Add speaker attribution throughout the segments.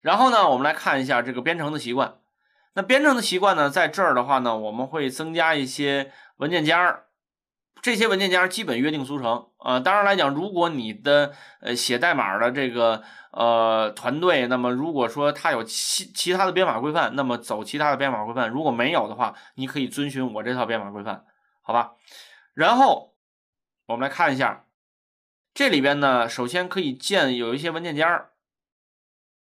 Speaker 1: 然后呢，我们来看一下这个编程的习惯。那编程的习惯呢，在这儿的话呢，我们会增加一些文件夹，这些文件夹基本约定俗成。呃，当然来讲，如果你的呃写代码的这个呃团队，那么如果说他有其其他的编码规范，那么走其他的编码规范；如果没有的话，你可以遵循我这套编码规范，好吧？然后我们来看一下，这里边呢，首先可以建有一些文件夹。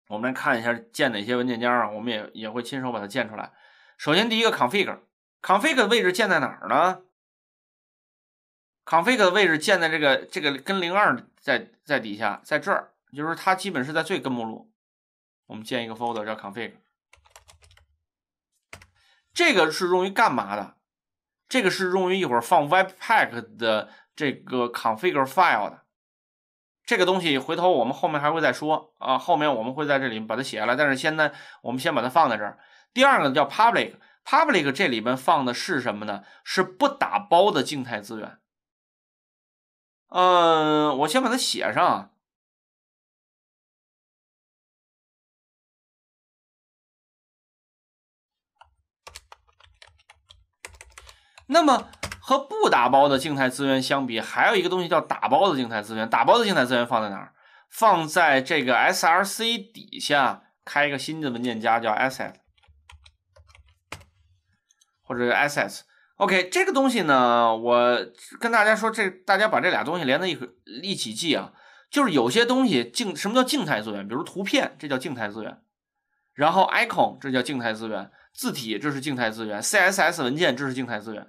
Speaker 1: 我们来看一下建哪些文件夹啊？我们也也会亲手把它建出来。首先，第一个 config，config 的位置建在哪儿呢？config 的位置建在这个这个跟零二在在底下，在这儿，就是它基本是在最根目录。我们建一个 folder 叫 config，这个是用于干嘛的？这个是用于一会儿放 web pack 的这个 config file 的。这个东西回头我们后面还会再说啊，后面我们会在这里把它写下来。但是现在我们先把它放在这儿。第二个叫 public，public 这里边放的是什么呢？是不打包的静态资源。
Speaker 2: 嗯，我先把它写上。
Speaker 1: 那么。和不打包的静态资源相比，还有一个东西叫打包的静态资源。打包的静态资源放在哪儿？放在这个 S R C 底下开一个新的文件夹叫 a s s e t 或者 Assets。OK，这个东西呢，我跟大家说，这大家把这俩东西连在一一起记啊。就是有些东西静，什么叫静态资源？比如图片，这叫静态资源；然后 Icon，这叫静态资源；字体，这是静态资源；C S S 文件，这是静态资源。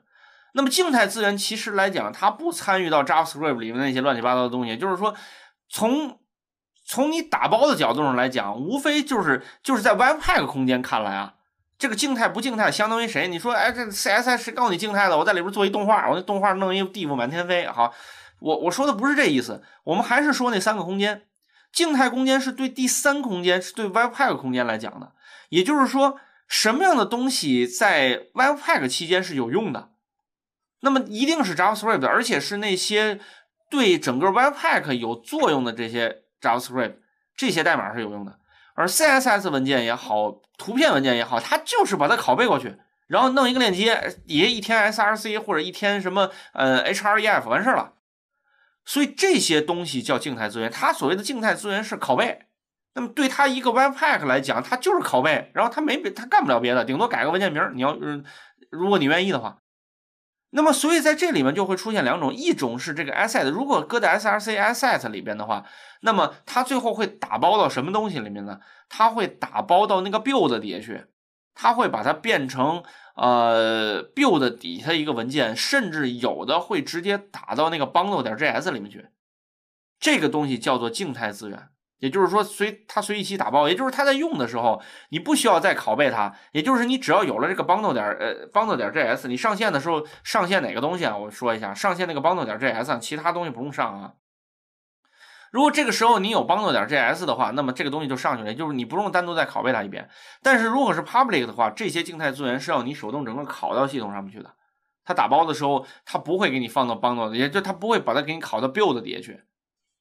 Speaker 1: 那么静态资源其实来讲，它不参与到 JavaScript 里面那些乱七八糟的东西。就是说，从从你打包的角度上来讲，无非就是就是在 Webpack 空间看来啊，这个静态不静态相当于谁？你说，哎，这 CSS 谁告诉你静态的？我在里边做一动画，我那动画弄一地图满天飞。好，我我说的不是这意思。我们还是说那三个空间，静态空间是对第三空间，是对 Webpack 空间来讲的。也就是说，什么样的东西在 Webpack 期间是有用的？那么一定是 JavaScript，而且是那些对整个 Webpack 有作用的这些 JavaScript，这些代码是有用的。而 CSS 文件也好，图片文件也好，它就是把它拷贝过去，然后弄一个链接，也一天 SRC 或者一天什么，呃，href 完事了。所以这些东西叫静态资源，它所谓的静态资源是拷贝。那么对它一个 Webpack 来讲，它就是拷贝，然后它没别，它干不了别的，顶多改个文件名。你要如果你愿意的话。那么，所以在这里面就会出现两种，一种是这个 asset，如果搁在 src asset 里边的话，那么它最后会打包到什么东西里面呢？它会打包到那个 build 底下去，它会把它变成呃 build 底下一个文件，甚至有的会直接打到那个 bundle.js 里面去，这个东西叫做静态资源。也就是说，随它随意起打包，也就是它在用的时候，你不需要再拷贝它。也就是你只要有了这个 bundle 点呃 bundle 点 js，你上线的时候上线哪个东西啊？我说一下，上线那个 bundle 点 js，其他东西不用上啊。如果这个时候你有 bundle 点 js 的话，那么这个东西就上去了，就是你不用单独再拷贝它一遍。但是如果是 public 的话，这些静态资源是要你手动整个拷到系统上面去的。它打包的时候，它不会给你放到 bundle，也就它不会把它给你拷到 build 底下去。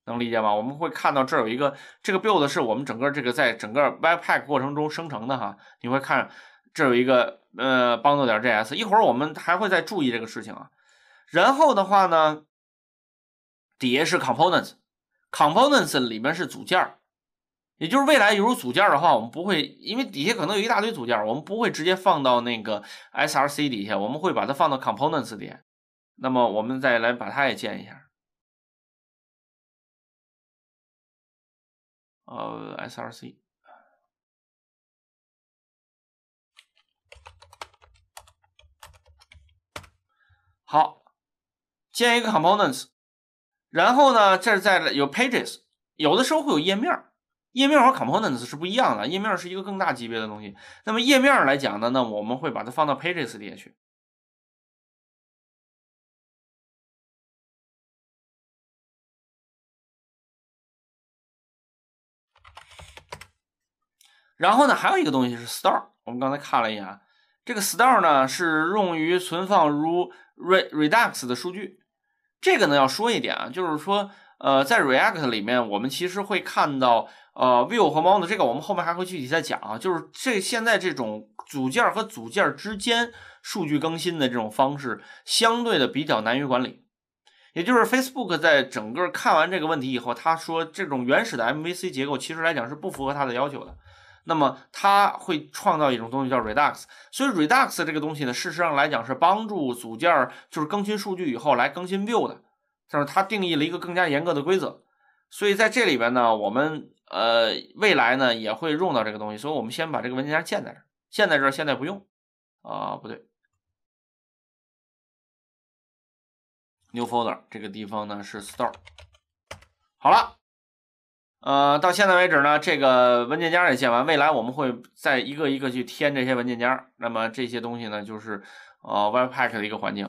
Speaker 1: 能理解吗？我们会看到这儿有一个这个 build 是我们整个这个在整个 Webpack 过程中生成的哈。你会看这有一个呃 bundle.js，一会儿我们还会再注意这个事情啊。然后的话呢，底下是 components，components 里面是组件儿，也就是未来有组件儿的话，我们不会因为底下可能有一大堆组件儿，我们不会直接放到那个 src 底下，我们会把它放到 components 里。那么我们再来把它也建一下。
Speaker 2: 呃，src，
Speaker 1: 好，建一个 components，然后呢，这是在有 pages，有的时候会有页面页面和 components 是不一样的，页面是一个更大级别的东西。那么页面来讲呢，那我们会把它放到 pages 里面去。然后呢，还有一个东西是 store。我们刚才看了一啊，这个 store 呢是用于存放如 Red Redax 的数据。这个呢要说一点啊，就是说呃，在 React 里面，我们其实会看到呃 View 和 Model。这个我们后面还会具体再讲啊。就是这现在这种组件和组件之间数据更新的这种方式，相对的比较难于管理。也就是 Facebook 在整个看完这个问题以后，他说这种原始的 MVC 结构其实来讲是不符合他的要求的。那么它会创造一种东西叫 Redux，所以 Redux 这个东西呢，事实上来讲是帮助组件儿就是更新数据以后来更新 View 的，就是它定义了一个更加严格的规则。所以在这里边呢，我们呃未来呢也会用到这个东西，所以我们先把这个文件夹建在这儿，建在这儿现在不用啊，不对
Speaker 2: ，New Folder 这个地方呢是 Store，
Speaker 1: 好了。呃，到现在为止呢，这个文件夹也建完。未来我们会再一个一个去添这些文件夹。那么这些东西呢，就是呃 b p a c k 的一个环境。